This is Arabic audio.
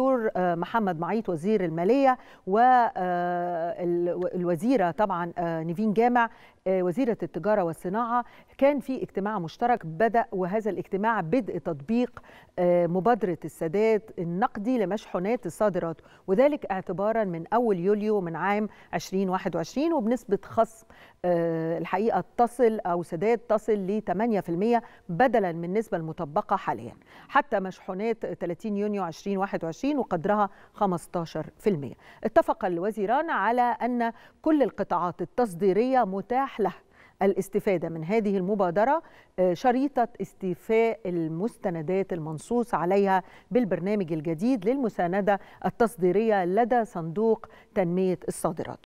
الدكتور آه، محمد معيط وزير الماليه والوزيره آه، طبعا آه، نيفين جامع وزيره التجاره والصناعه كان في اجتماع مشترك بدا وهذا الاجتماع بدء تطبيق مبادره السداد النقدي لمشحونات الصادرات وذلك اعتبارا من اول يوليو من عام 2021 وبنسبه خصم الحقيقه تصل او سداد تصل ل 8% بدلا من النسبه المطبقه حاليا حتى مشحونات 30 يونيو 2021 2020 وقدرها 15% اتفق الوزيران على أن كل القطاعات التصديرية متاح له الاستفادة من هذه المبادرة آه، شريطة استيفاء المستندات المنصوص عليها بالبرنامج الجديد للمساندة التصديرية لدى صندوق تنمية الصادرات